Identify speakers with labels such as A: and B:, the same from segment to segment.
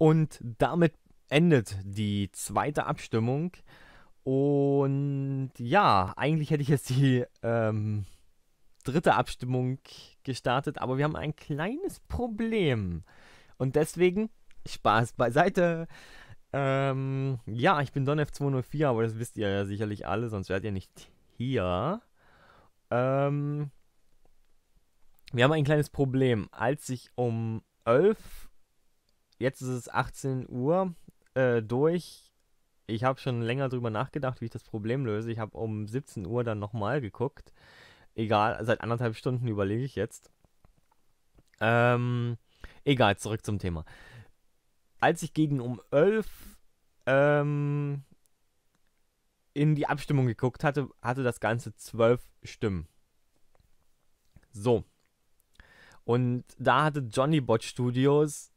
A: Und damit endet die zweite Abstimmung. Und ja, eigentlich hätte ich jetzt die ähm, dritte Abstimmung gestartet, aber wir haben ein kleines Problem. Und deswegen, Spaß beiseite. Ähm, ja, ich bin DonF204, aber das wisst ihr ja sicherlich alle, sonst wärt ihr nicht hier. Ähm, wir haben ein kleines Problem. Als ich um 11 Uhr jetzt ist es 18 Uhr äh, durch. Ich habe schon länger drüber nachgedacht, wie ich das Problem löse. Ich habe um 17 Uhr dann nochmal geguckt. Egal, seit anderthalb Stunden überlege ich jetzt. Ähm, egal, zurück zum Thema. Als ich gegen um 11 ähm, in die Abstimmung geguckt hatte, hatte das Ganze 12 Stimmen. So. Und da hatte Johnny Bot Studios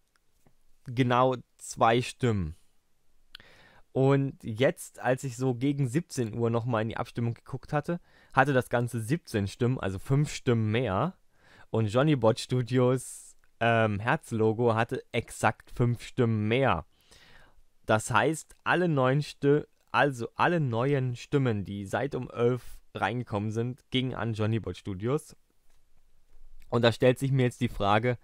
A: genau zwei Stimmen. Und jetzt, als ich so gegen 17 Uhr nochmal in die Abstimmung geguckt hatte, hatte das Ganze 17 Stimmen, also 5 Stimmen mehr. Und Johnny Bot Studios ähm, Herzlogo hatte exakt 5 Stimmen mehr. Das heißt, alle neuen Stimmen, also alle neuen Stimmen, die seit um 11 reingekommen sind, gingen an Johnny Bot Studios. Und da stellt sich mir jetzt die Frage,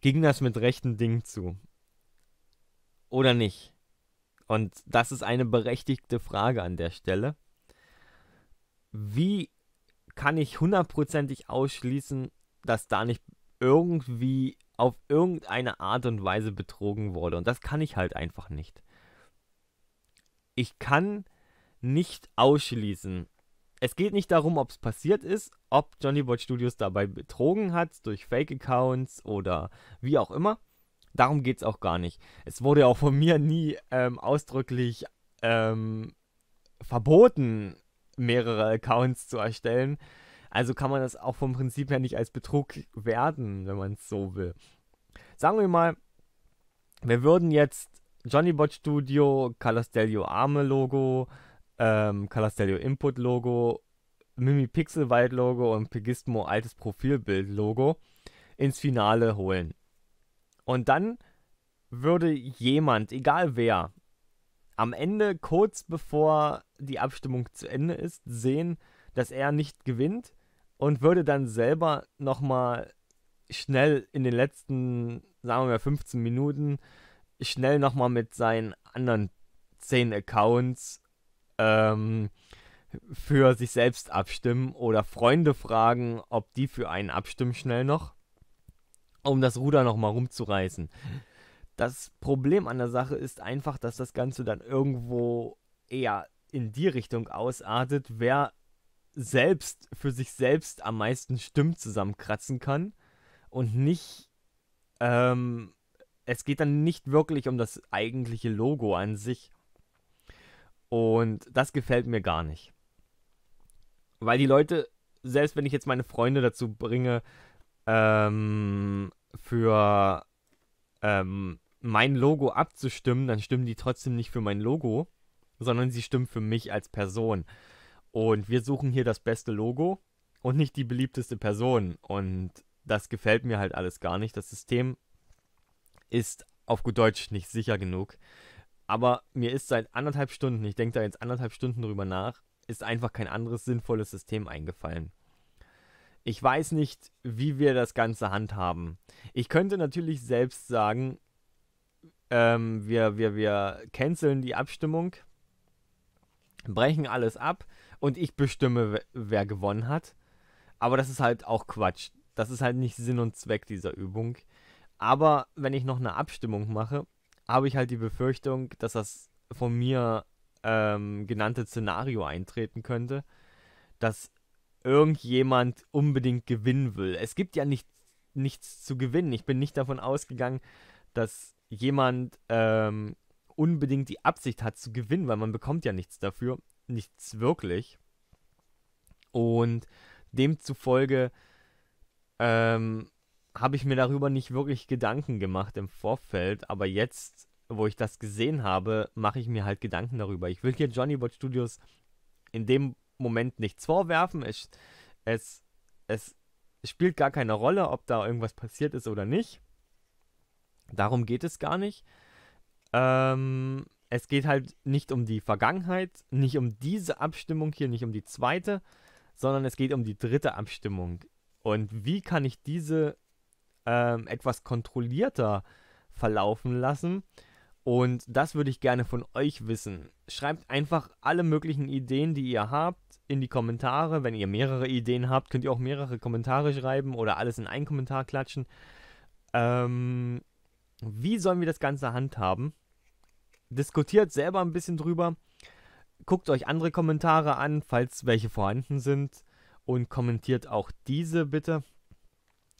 A: ging das mit rechten Dingen zu? Oder nicht? Und das ist eine berechtigte Frage an der Stelle. Wie kann ich hundertprozentig ausschließen, dass da nicht irgendwie auf irgendeine Art und Weise betrogen wurde? Und das kann ich halt einfach nicht. Ich kann nicht ausschließen, es geht nicht darum, ob es passiert ist, ob Johnny Boy Studios dabei betrogen hat durch Fake-Accounts oder wie auch immer. Darum geht es auch gar nicht. Es wurde auch von mir nie ähm, ausdrücklich ähm, verboten, mehrere Accounts zu erstellen. Also kann man das auch vom Prinzip her nicht als Betrug werden, wenn man es so will. Sagen wir mal, wir würden jetzt Johnny Bot Studio, Calastellio Arme Logo, ähm, Calastelio Input Logo, Mimi Wild Logo und Pegismo altes Profilbild Logo ins Finale holen. Und dann würde jemand, egal wer, am Ende, kurz bevor die Abstimmung zu Ende ist, sehen, dass er nicht gewinnt und würde dann selber nochmal schnell in den letzten, sagen wir mal, 15 Minuten, schnell nochmal mit seinen anderen 10 Accounts ähm, für sich selbst abstimmen oder Freunde fragen, ob die für einen abstimmen schnell noch, um das Ruder nochmal rumzureißen. Das Problem an der Sache ist einfach, dass das Ganze dann irgendwo eher in die Richtung ausartet, wer selbst für sich selbst am meisten Stimmen zusammenkratzen kann und nicht ähm, es geht dann nicht wirklich um das eigentliche Logo an sich, und das gefällt mir gar nicht. Weil die Leute, selbst wenn ich jetzt meine Freunde dazu bringe, ähm, für ähm, mein Logo abzustimmen, dann stimmen die trotzdem nicht für mein Logo, sondern sie stimmen für mich als Person. Und wir suchen hier das beste Logo und nicht die beliebteste Person. Und das gefällt mir halt alles gar nicht. Das System ist auf gut Deutsch nicht sicher genug. Aber mir ist seit anderthalb Stunden, ich denke da jetzt anderthalb Stunden drüber nach, ist einfach kein anderes sinnvolles System eingefallen. Ich weiß nicht, wie wir das Ganze handhaben. Ich könnte natürlich selbst sagen, ähm, wir, wir, wir canceln die Abstimmung, brechen alles ab und ich bestimme, wer gewonnen hat. Aber das ist halt auch Quatsch. Das ist halt nicht Sinn und Zweck dieser Übung. Aber wenn ich noch eine Abstimmung mache, habe ich halt die Befürchtung, dass das von mir ähm, genannte Szenario eintreten könnte, dass irgendjemand unbedingt gewinnen will. Es gibt ja nicht, nichts zu gewinnen. Ich bin nicht davon ausgegangen, dass jemand ähm, unbedingt die Absicht hat zu gewinnen, weil man bekommt ja nichts dafür, nichts wirklich. Und demzufolge ähm, habe ich mir darüber nicht wirklich Gedanken gemacht im Vorfeld, aber jetzt, wo ich das gesehen habe, mache ich mir halt Gedanken darüber. Ich will hier Johnny Bot Studios in dem Moment nichts vorwerfen. Es, es, es spielt gar keine Rolle, ob da irgendwas passiert ist oder nicht. Darum geht es gar nicht. Ähm, es geht halt nicht um die Vergangenheit, nicht um diese Abstimmung hier, nicht um die zweite, sondern es geht um die dritte Abstimmung. Und wie kann ich diese ähm, etwas kontrollierter verlaufen lassen. Und das würde ich gerne von euch wissen. Schreibt einfach alle möglichen Ideen, die ihr habt, in die Kommentare. Wenn ihr mehrere Ideen habt, könnt ihr auch mehrere Kommentare schreiben oder alles in einen Kommentar klatschen. Ähm, wie sollen wir das Ganze handhaben? Diskutiert selber ein bisschen drüber. Guckt euch andere Kommentare an, falls welche vorhanden sind. Und kommentiert auch diese bitte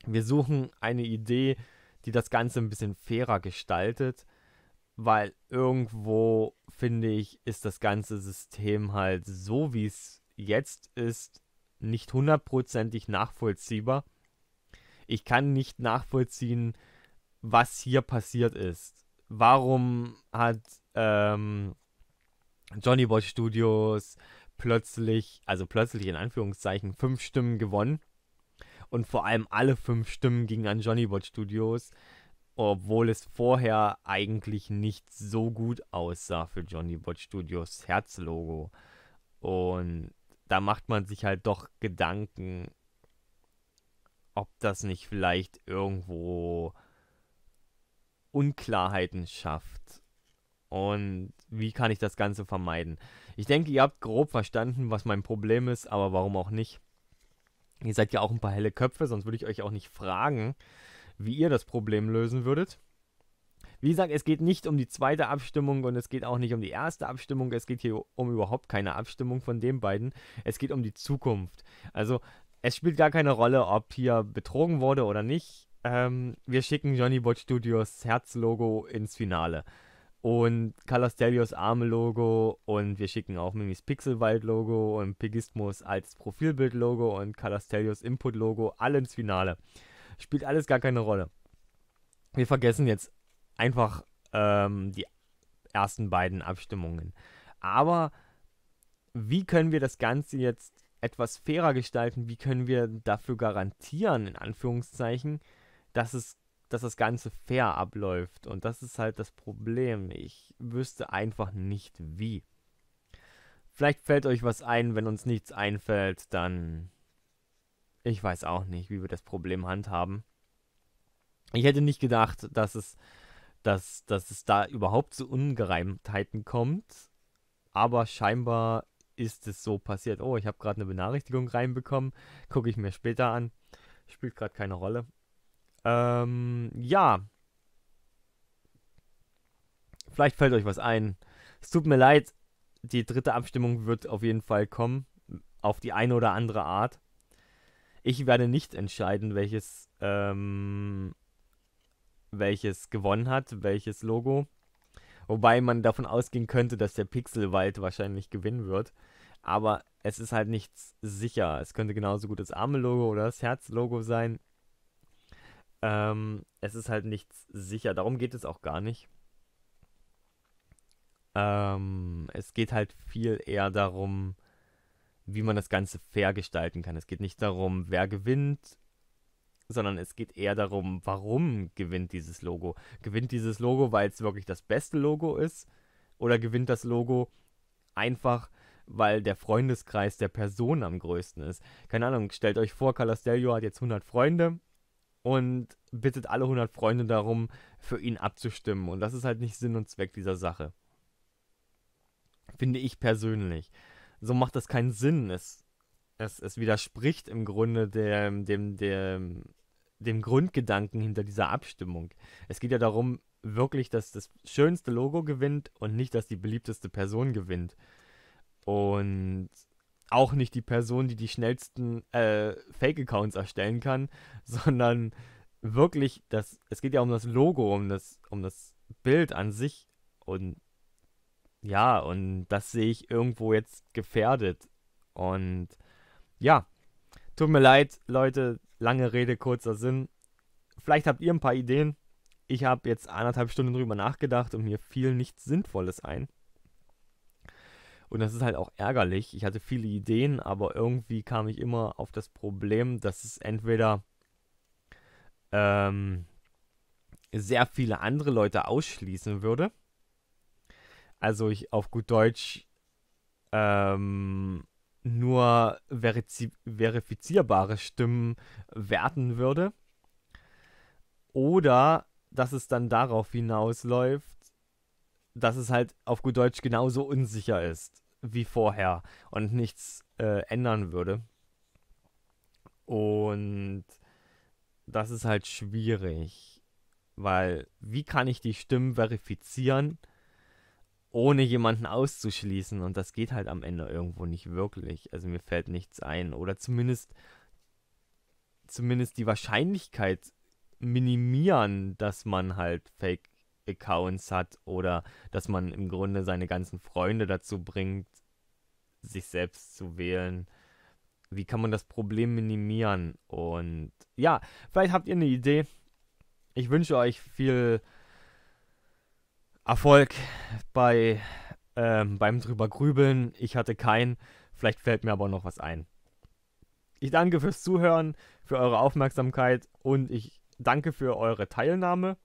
A: wir suchen eine Idee, die das Ganze ein bisschen fairer gestaltet, weil irgendwo, finde ich, ist das ganze System halt so, wie es jetzt ist, nicht hundertprozentig nachvollziehbar. Ich kann nicht nachvollziehen, was hier passiert ist. Warum hat ähm, Johnny Boy Studios plötzlich, also plötzlich in Anführungszeichen, fünf Stimmen gewonnen? Und vor allem alle fünf Stimmen gingen an Johnny Johnnybot Studios, obwohl es vorher eigentlich nicht so gut aussah für Johnny Johnnybot Studios Herzlogo. Und da macht man sich halt doch Gedanken, ob das nicht vielleicht irgendwo Unklarheiten schafft. Und wie kann ich das Ganze vermeiden? Ich denke, ihr habt grob verstanden, was mein Problem ist, aber warum auch nicht. Ihr seid ja auch ein paar helle Köpfe, sonst würde ich euch auch nicht fragen, wie ihr das Problem lösen würdet. Wie gesagt, es geht nicht um die zweite Abstimmung und es geht auch nicht um die erste Abstimmung. Es geht hier um überhaupt keine Abstimmung von den beiden. Es geht um die Zukunft. Also es spielt gar keine Rolle, ob hier betrogen wurde oder nicht. Ähm, wir schicken Johnny Bot Studios Herzlogo ins Finale und Calastelios Arme-Logo und wir schicken auch Mimis Pixelwald-Logo und Pegismus als Profilbild-Logo und Calastelios Input-Logo alle ins Finale. Spielt alles gar keine Rolle. Wir vergessen jetzt einfach ähm, die ersten beiden Abstimmungen. Aber wie können wir das Ganze jetzt etwas fairer gestalten? Wie können wir dafür garantieren, in Anführungszeichen, dass es dass das Ganze fair abläuft. Und das ist halt das Problem. Ich wüsste einfach nicht wie. Vielleicht fällt euch was ein, wenn uns nichts einfällt, dann. Ich weiß auch nicht, wie wir das Problem handhaben. Ich hätte nicht gedacht, dass es, dass, dass es da überhaupt zu Ungereimtheiten kommt. Aber scheinbar ist es so passiert. Oh, ich habe gerade eine Benachrichtigung reinbekommen. Gucke ich mir später an. Spielt gerade keine Rolle. Ähm, ja. Vielleicht fällt euch was ein. Es tut mir leid, die dritte Abstimmung wird auf jeden Fall kommen. Auf die eine oder andere Art. Ich werde nicht entscheiden, welches, ähm, welches gewonnen hat, welches Logo. Wobei man davon ausgehen könnte, dass der Pixelwald wahrscheinlich gewinnen wird. Aber es ist halt nichts sicher. Es könnte genauso gut das Arme-Logo oder das Herz-Logo sein. Ähm, es ist halt nichts sicher, darum geht es auch gar nicht. Ähm, es geht halt viel eher darum, wie man das Ganze fair gestalten kann. Es geht nicht darum, wer gewinnt, sondern es geht eher darum, warum gewinnt dieses Logo. Gewinnt dieses Logo, weil es wirklich das beste Logo ist? Oder gewinnt das Logo einfach, weil der Freundeskreis der Person am größten ist? Keine Ahnung, stellt euch vor, Calastellio hat jetzt 100 Freunde und bittet alle 100 Freunde darum, für ihn abzustimmen. Und das ist halt nicht Sinn und Zweck dieser Sache. Finde ich persönlich. So macht das keinen Sinn. Es, es, es widerspricht im Grunde dem, dem, dem, dem Grundgedanken hinter dieser Abstimmung. Es geht ja darum, wirklich, dass das schönste Logo gewinnt und nicht, dass die beliebteste Person gewinnt. Und auch nicht die Person, die die schnellsten äh, Fake-Accounts erstellen kann, sondern wirklich das, es geht ja um das Logo, um das, um das Bild an sich und ja, und das sehe ich irgendwo jetzt gefährdet. Und ja, tut mir leid, Leute, lange Rede, kurzer Sinn. Vielleicht habt ihr ein paar Ideen. Ich habe jetzt anderthalb Stunden drüber nachgedacht und mir fiel nichts Sinnvolles ein. Und das ist halt auch ärgerlich. Ich hatte viele Ideen, aber irgendwie kam ich immer auf das Problem, dass es entweder ähm, sehr viele andere Leute ausschließen würde. Also ich auf gut Deutsch ähm, nur veriz- verifizierbare Stimmen werten würde. Oder dass es dann darauf hinausläuft, dass es halt auf gut Deutsch genauso unsicher ist wie vorher und nichts äh, ändern würde. Und das ist halt schwierig, weil wie kann ich die Stimmen verifizieren, ohne jemanden auszuschließen? Und das geht halt am Ende irgendwo nicht wirklich. Also mir fällt nichts ein. Oder zumindest, zumindest die Wahrscheinlichkeit minimieren, dass man halt Fake Accounts hat oder dass man im Grunde seine ganzen Freunde dazu bringt, sich selbst zu wählen. Wie kann man das Problem minimieren? Und ja, vielleicht habt ihr eine Idee. Ich wünsche euch viel Erfolg bei, ähm, beim drüber grübeln. Ich hatte keinen. Vielleicht fällt mir aber noch was ein. Ich danke fürs Zuhören, für eure Aufmerksamkeit und ich danke für eure Teilnahme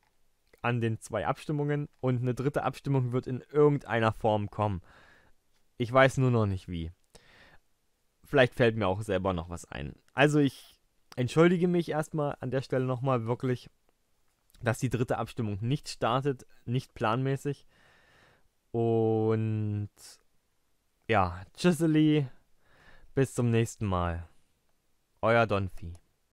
A: an den zwei Abstimmungen und eine dritte Abstimmung wird in irgendeiner Form kommen. Ich weiß nur noch nicht wie. Vielleicht fällt mir auch selber noch was ein. Also ich entschuldige mich erstmal an der Stelle nochmal wirklich, dass die dritte Abstimmung nicht startet, nicht planmäßig. Und ja, Chisely, bis zum nächsten Mal. Euer Donfi.